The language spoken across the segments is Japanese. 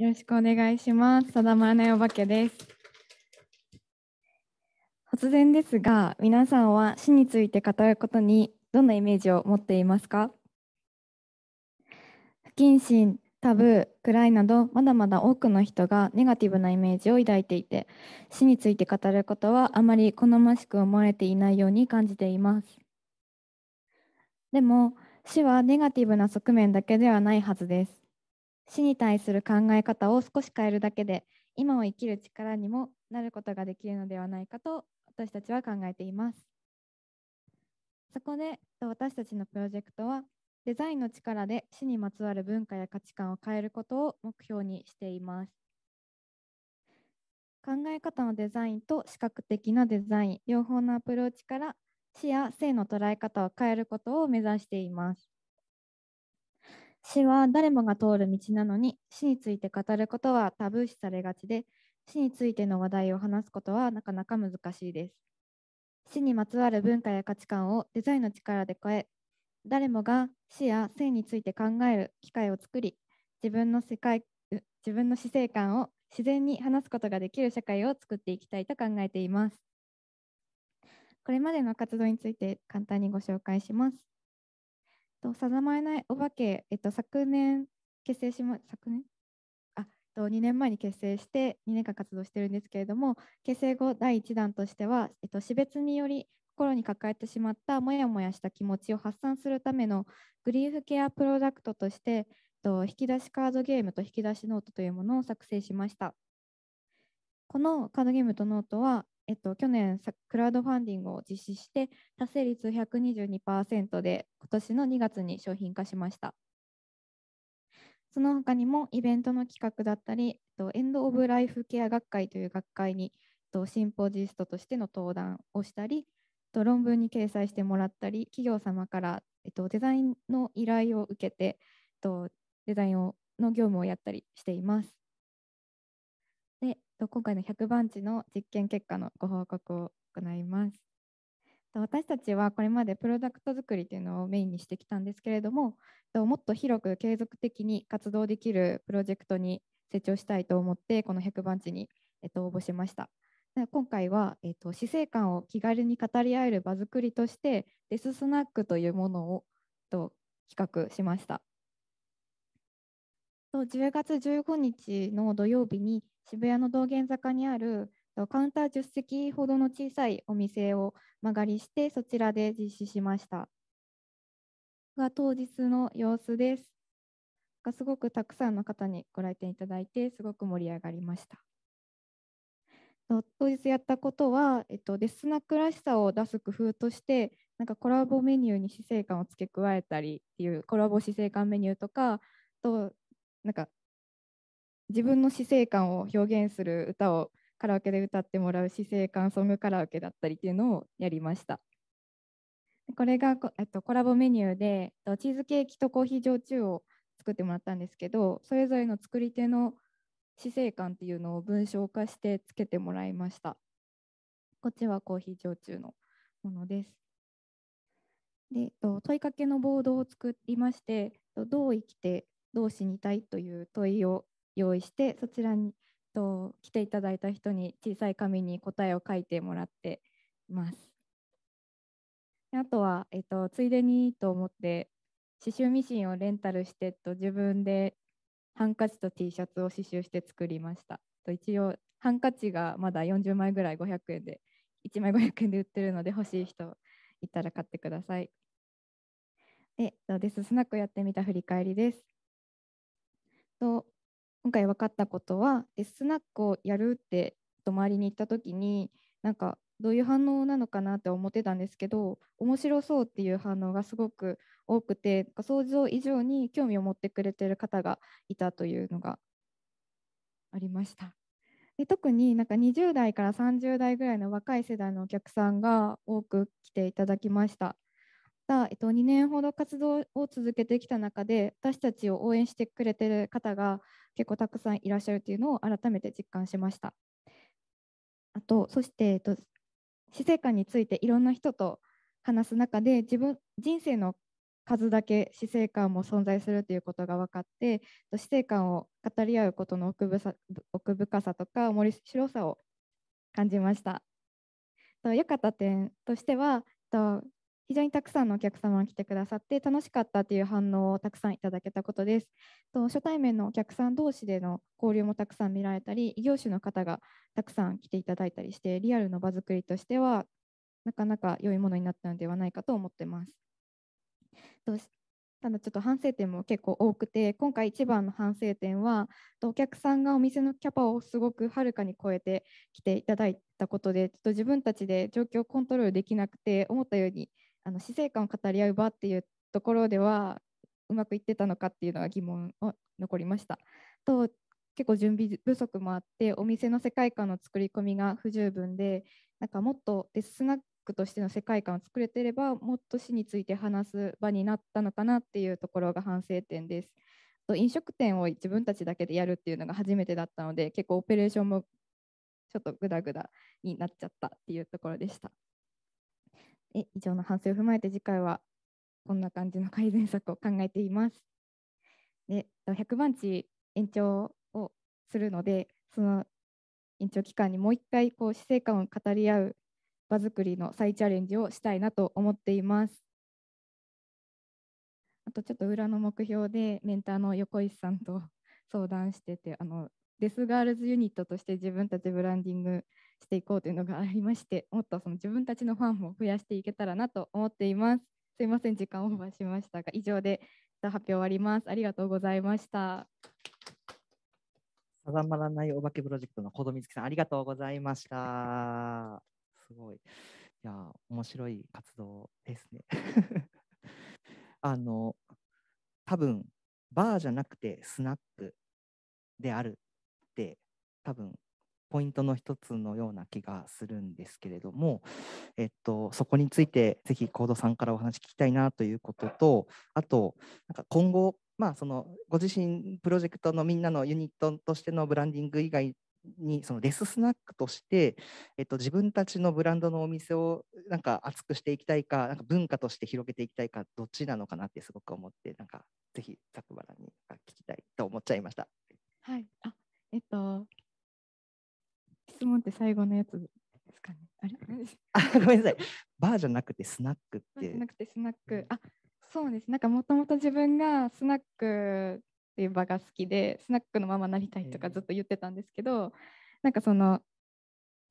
よろしくお願いします。定まらないお化けです。突然ですが、皆さんは死について語ることにどんなイメージを持っていますか不謹慎、タブー、暗いなど、まだまだ多くの人がネガティブなイメージを抱いていて、死について語ることはあまり好ましく思われていないように感じています。でも、死はネガティブな側面だけではないはずです。死に対する考え方を少し変えるだけで今を生きる力にもなることができるのではないかと私たちは考えていますそこで私たちのプロジェクトはデザインの力で死にまつわる文化や価値観を変えることを目標にしています考え方のデザインと視覚的なデザイン両方のアプローチから死や性の捉え方を変えることを目指しています死は誰もが通る道なのに死について語ることはタブー視されがちで死についての話題を話すことはなかなか難しいです死にまつわる文化や価値観をデザインの力で超え誰もが死や性について考える機会を作り自分の世界自分の死生観を自然に話すことができる社会を作っていきたいと考えていますこれまでの活動について簡単にご紹介しますと定まれないお化け、えっと、昨年結成しま昨年あと2年前に結成して2年間活動してるんですけれども結成後第1弾としては、えっと、死別により心に抱えてしまったモヤモヤした気持ちを発散するためのグリーフケアプロダクトとして、と引き出しカードゲームと引き出しノートというものを作成しました。このカードゲームとノートは、えっと、去年クラウドファンディングを実施して達成率122%で今年の2月に商品化しましたその他にもイベントの企画だったり、えっと、エンド・オブ・ライフ・ケア学会という学会に、えっと、シンポジストとしての登壇をしたり、えっと、論文に掲載してもらったり企業様から、えっと、デザインの依頼を受けて、えっと、デザインをの業務をやったりしています。今回の100番地の実験結果のご報告を行います。私たちはこれまでプロダクト作りというのをメインにしてきたんですけれどももっと広く継続的に活動できるプロジェクトに成長したいと思ってこの100番地に、応募しました今回は、えっと、死生観を気軽に語り合える場作りとしてデススナックというものを、と、企画しました10月15日の土曜日に渋谷の道玄坂にあるカウンター10席ほどの小さいお店を間借りしてそちらで実施しました。が当日の様子です。がすごくたくさんの方にご来店いただいてすごく盛り上がりました。当日やったことは、えっと、デスナックらしさを出す工夫としてなんかコラボメニューに死生観を付け加えたりっていうコラボ死生観メニューとかとなんか自分の死生観を表現する歌をカラオケで歌ってもらう死生観ソングカラオケだったりっていうのをやりました。これが、えっと、コラボメニューでチーズケーキとコーヒー焼酎を作ってもらったんですけどそれぞれの作り手の死生観っていうのを文章化してつけてもらいました。こっちはコーヒー焼酎のものです。で問いかけのボードを作りましてどう生きてどう死にたいという問いを用意してそちらにと来ていただいた人に小さい紙に答えを書いてもらっています。あとは、えっと、ついでにと思って刺繍ミシンをレンタルして、と、自分でハンカチと T シャツを刺繍して作りました。と一応ハンカチがまだ40枚ぐらい500円で1枚500円で売ってるので欲しい人いたら買ってください。で、です。スナックやってみた振り返りです。と今回分かったことはスナックをやるって周りに行った時になんかどういう反応なのかなって思ってたんですけど面白そうっていう反応がすごく多くて想像以上に興味を持ってくれてる方がいたというのがありました。で特になんか20代から30代ぐらいの若い世代のお客さんが多く来ていただきました。た、えっと、2年ほど活動を続けてきた中で私たちを応援してくれてる方が結構たくさんいらっしゃるというのを改めて実感しました。あとそして、えっと、死生観についていろんな人と話す中で自分人生の数だけ死生観も存在するということが分かって死生観を語り合うことの奥深さとか面白さを感じました。良かった点としては非常にたくさんのお客様が来てくださって楽しかったという反応をたくさんいただけたことです。と初対面のお客さん同士での交流もたくさん見られたり異業種の方がたくさん来ていただいたりしてリアルの場づくりとしてはなかなか良いものになったのではないかと思ってます。とただちょっと反省点も結構多くて今回一番の反省点はとお客さんがお店のキャパをすごくはるかに超えて来ていただいたことでちょっと自分たちで状況をコントロールできなくて思ったようにあの死生観を語り合う場っていうところではうまくいってたのかっていうのが疑問を残りました。と結構準備不足もあってお店の世界観の作り込みが不十分でなんかもっとデススナックとしての世界観を作れてればもっと死について話す場になったのかなっていうところが反省点です。と飲食店を自分たちだけでやるっていうのが初めてだったので結構オペレーションもちょっとグダグダになっちゃったっていうところでした。え以上の反省を踏まえて次回はこんな感じの改善策を考えています。で100番地延長をするのでその延長期間にもう一回こう死生観を語り合う場づくりの再チャレンジをしたいなと思っています。あとちょっと裏の目標でメンターの横石さんと相談しててあのデスガールズユニットとして自分たちブランディングしていこうというのがありましてもっとその自分たちのファンも増やしていけたらなと思っていますすいません時間オーバーしましたが以上で発表終わりますありがとうございました定まらないお化けプロジェクトの子どみつきさんありがとうございましたすごいいや面白い活動ですね あの多分バーじゃなくてスナックであるって多分ポイントの一つのような気がするんですけれども、えっと、そこについてぜひコードさんからお話聞きたいなということとあとなんか今後、まあ、そのご自身プロジェクトのみんなのユニットとしてのブランディング以外にそのデススナックとして、えっと、自分たちのブランドのお店をなんか熱くしていきたいかなんか文化として広げていきたいかどっちなのかなってすごく思ってなんかぜひ佐久原に聞きたいと思っちゃいました。はい、あえっと、質問って最後のやつですかね。あれ あごめんなさい。バーじゃなくてスナックって。じゃなくてスナック。あそうです。なんかもともと自分がスナックっていう場が好きで、スナックのままなりたいとかずっと言ってたんですけど、なんかその、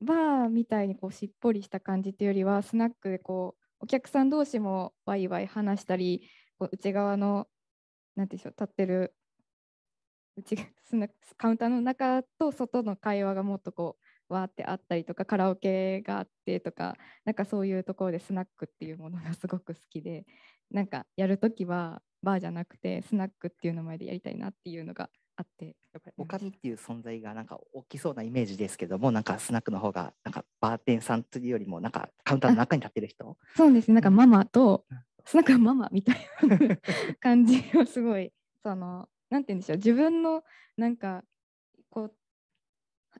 バーみたいにこうしっぽりした感じっていうよりは、スナックでこう、お客さん同士もワイワイ話したり、こう内側の、なんていうんでしょう、立ってる内そのカウンターの中と外の会話がもっとこうわーってあったりとかカラオケがあってとかなんかそういうところでスナックっていうものがすごく好きでなんかやるときはバーじゃなくてスナックっていう名前でやりたいなっていうのがあってやっぱりおかみっていう存在がなんか大きそうなイメージですけどもなんかスナックの方がなんかバーテンさんというよりもなんかカウンターの中に立ってる人そうですねなんかママと、うん、スナックママみたいな感じをすごいそのなんて言うんでしょう自分のなんかこう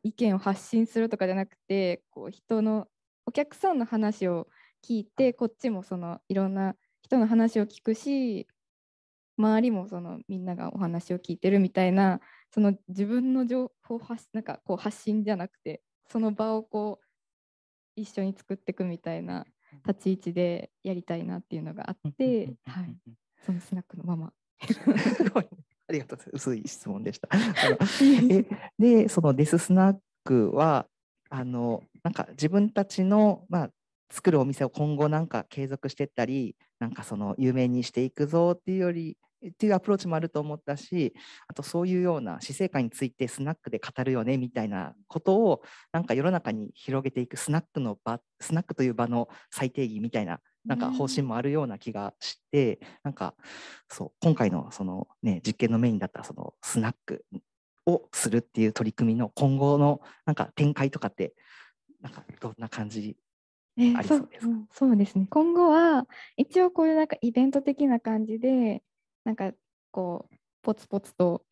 意見を発信するとかじゃなくてこう人のお客さんの話を聞いてこっちもそのいろんな人の話を聞くし周りもそのみんながお話を聞いてるみたいなその自分の情報発なんかこう発信じゃなくてその場をこう一緒に作っていくみたいな立ち位置でやりたいなっていうのがあって、はい、そのスナックのまま。すごいありがとうございます。薄い質問でした。で、そのデススナックは、あの、なんか自分たちの、まあ、作るお店を今後なんか継続していったり、なんかその有名にしていくぞっていうより、っていうアプローチもあると思ったしあとそういうような死生観についてスナックで語るよねみたいなことをなんか世の中に広げていくスナックの場スナックという場の最定義みたいななんか方針もあるような気がして、うん、なんかそう今回のその、ね、実験のメインだったそのスナックをするっていう取り組みの今後のなんか展開とかってなんかどんな感じそうですね今後は一応こういうなんかイベント的な感じでなんかこうポツポツと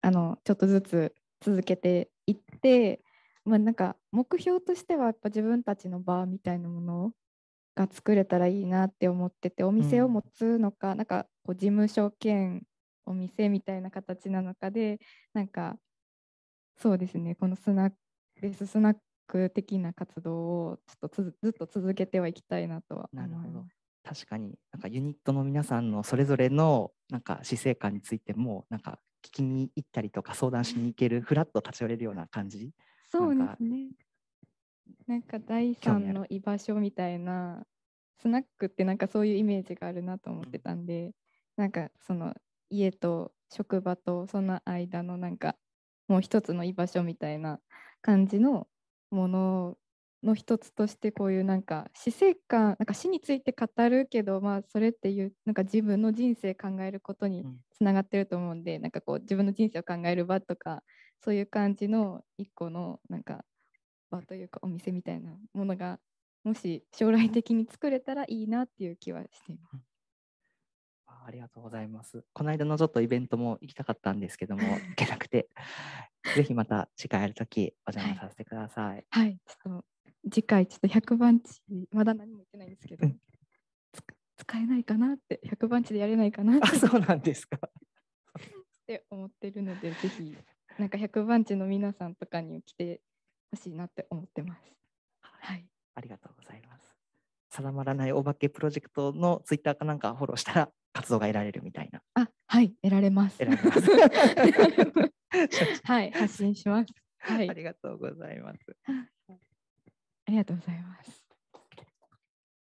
あのちょっとずつ続けていって、まあ、なんか目標としてはやっぱ自分たちの場みたいなものをが作れたらいいなって思っててお店を持つのか、うん、なんかこう事務所兼お店みたいな形なのかでなんかそうですねこのスナックレススナック的な活動をちょっとずっと続けてはいきたいなとはなるほど確かになんかユニットの皆さんのそれぞれのなんか死生観についてもなんか聞きに行ったりとか相談しに行けるフラッと立ち寄れるような感じそうですねなんか第三の居場所みたいなスナックってなんかそういうイメージがあるなと思ってたんで、うん、なんかその家と職場とその間のなんかもう一つの居場所みたいな感じのものの一つとしてこういうなんか死生観なんか死について語るけどまあそれっていうなんか自分の人生考えることにつながってると思うんで、うん、なんかこう自分の人生を考える場とかそういう感じの一個のなんか場というかお店みたいなものがもし将来的に作れたらいいなっていう気はしています。ありがとうございます。この間のちょっとイベントも行きたかったんですけども、行けなくて、ぜひまた次回やるときお邪魔させてください。はい、はい、ちょっと次回ちょっと100番地、まだ何も言ってないんですけど、うん、使えないかなって、100番地でやれないかなって。そうなんですか。って思ってるので、ぜひ、なんか100番地の皆さんとかに来てほしいなって思ってます。はい、ありがとうございます。定まらないお化けプロジェクトのツイッターかなんかフォローしたら活動が得られるみたいな。あ、はい、得られます。ます。はい、発信します。はい、ありがとうございます。ありがとうございます。